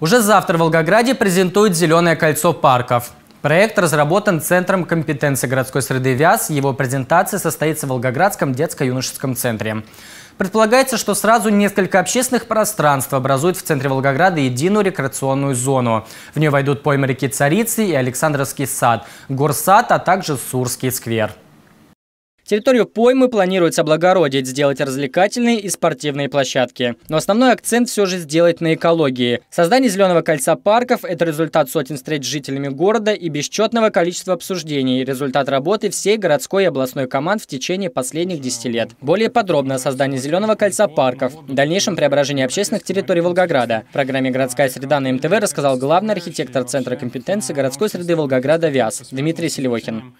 Уже завтра в Волгограде презентуют «Зеленое кольцо парков». Проект разработан Центром компетенции городской среды ВЯЗ. Его презентация состоится в Волгоградском детско-юношеском центре. Предполагается, что сразу несколько общественных пространств образуют в центре Волгограда единую рекреационную зону. В нее войдут поймы реки Царицы и Александровский сад, горсад, а также Сурский сквер. Территорию поймы планируется облагородить, сделать развлекательные и спортивные площадки. Но основной акцент все же сделать на экологии. Создание зеленого кольца парков – это результат сотен встреч с жителями города и бесчетного количества обсуждений, результат работы всей городской и областной команд в течение последних 10 лет. Более подробно о создании зеленого кольца парков, дальнейшем преображении общественных территорий Волгограда. В программе «Городская среда» на МТВ рассказал главный архитектор Центра компетенции городской среды Волгограда ВИАС Дмитрий Селивохин.